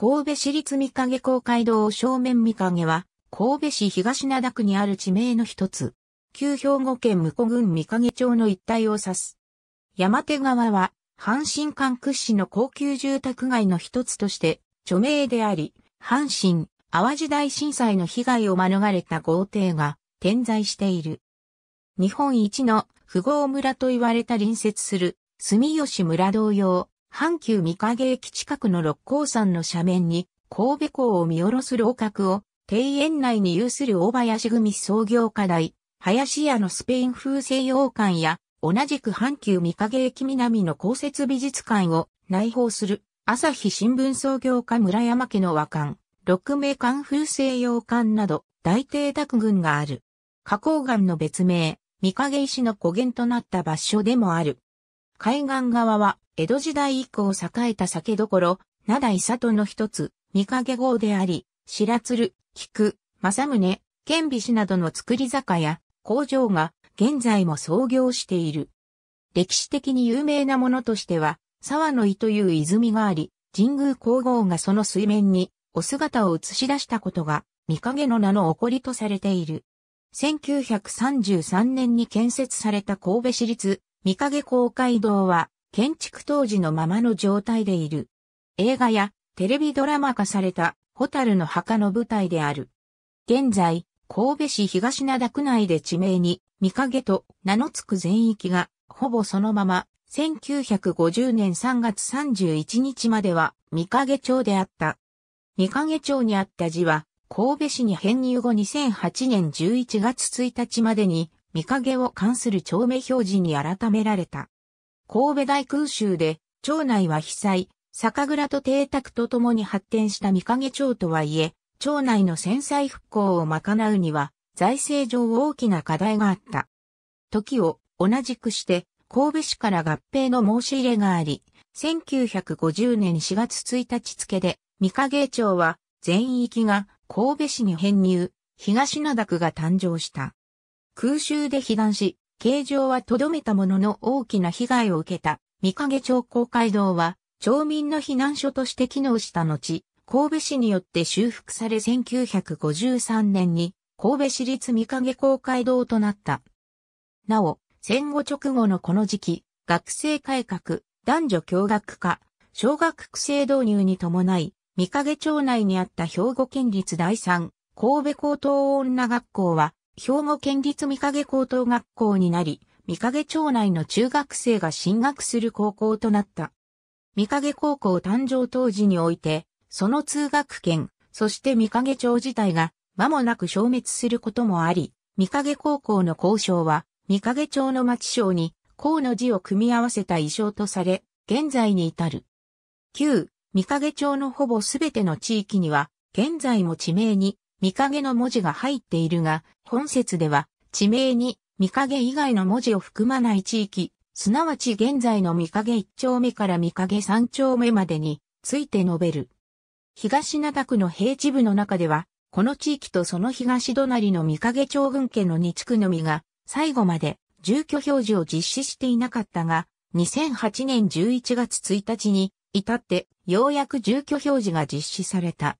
神戸市立三影公会堂正面三影は、神戸市東灘区にある地名の一つ。旧兵庫県向庫郡三影町の一帯を指す。山手川は、阪神間屈指の高級住宅街の一つとして、著名であり、阪神、淡路大震災の被害を免れた豪邸が点在している。日本一の富豪村と言われた隣接する住吉村同様、阪急三影駅近くの六甲山の斜面に、神戸港を見下ろす楼閣を、庭園内に有する大林組創業課題、林家のスペイン風西洋館や、同じく阪急三影駅南の公設美術館を内包する、朝日新聞創業家村山家の和館、六名館風西洋館など、大邸宅群がある。花崗岩の別名、三影石の古源となった場所でもある。海岸側は、江戸時代以降栄えた酒どころ、灘伊里の一つ、三影号であり、白鶴、菊、正宗、剣美氏などの造り酒や工場が現在も創業している。歴史的に有名なものとしては、沢の井という泉があり、神宮皇后がその水面にお姿を映し出したことが、三影の名の起こりとされている。1933年に建設された神戸市立三影公会堂は建築当時のままの状態でいる。映画やテレビドラマ化されたホタルの墓の舞台である。現在、神戸市東灘区内で地名に三影と名の付く全域がほぼそのまま1950年3月31日までは三影町であった。三影町にあった字は神戸市に編入後2008年11月1日までに見影を関する町名表示に改められた。神戸大空襲で、町内は被災、酒蔵と邸宅とともに発展した見影町とはいえ、町内の戦災復興を賄うには、財政上大きな課題があった。時を同じくして、神戸市から合併の申し入れがあり、1950年4月1日付で、三影町は全域が神戸市に編入、東灘区が誕生した。空襲で被弾し、形状はとどめたものの大きな被害を受けた、三影町公会堂は、町民の避難所として機能した後、神戸市によって修復され1953年に、神戸市立三影公会堂となった。なお、戦後直後のこの時期、学生改革、男女共学化、小学区制導入に伴い、三影町内にあった兵庫県立第三、神戸高等女学校は、兵庫県立三影高等学校になり、三影町内の中学生が進学する高校となった。三影高校誕生当時において、その通学圏、そして三影町自体が間もなく消滅することもあり、三影高校の交渉は、三影町の町章に、校の字を組み合わせた衣装とされ、現在に至る。旧、三影町のほぼすべての地域には、現在も地名に、見影の文字が入っているが、本説では、地名に見影以外の文字を含まない地域、すなわち現在の見影1丁目から見影3丁目までについて述べる。東灘区の平地部の中では、この地域とその東隣の見影町群家の2地区のみが、最後まで住居表示を実施していなかったが、2008年11月1日に、至って、ようやく住居表示が実施された。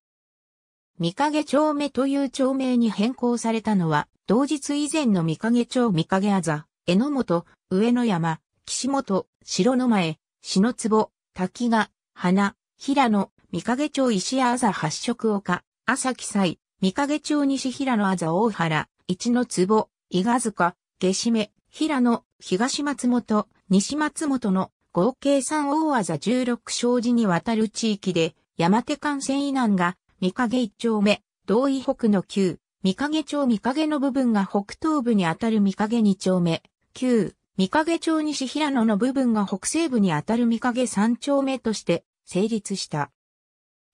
三影町目という町名に変更されたのは、同日以前の三影町三影あざ、江ノ本、上野山、岸本、城の前、篠坪、滝が、花、平野、三影町石あざ八色丘、朝木祭、三影町西平野あざ大原、一の坪、伊賀塚、下締め、平野、東松本、西松本の合計3大あざ16障子にわたる地域で、山手幹線以南が三影一丁目、道以北の旧、三影町三影の部分が北東部にあたる三影二丁目、旧、三影町西平野の部分が北西部にあたる三影三丁目として成立した。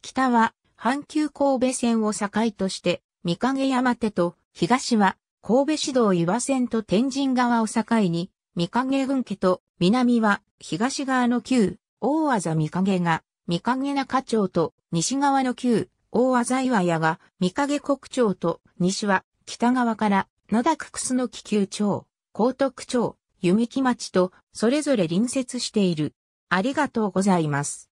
北は阪急神戸線を境として三影山手と東は神戸市道岩線と天神側を境に三影郡家と南は東側の旧大字三影が三影中町と西側の旧大在岩屋が三影国町と西は北側から野田区楠木球町、高徳町、弓木町とそれぞれ隣接している。ありがとうございます。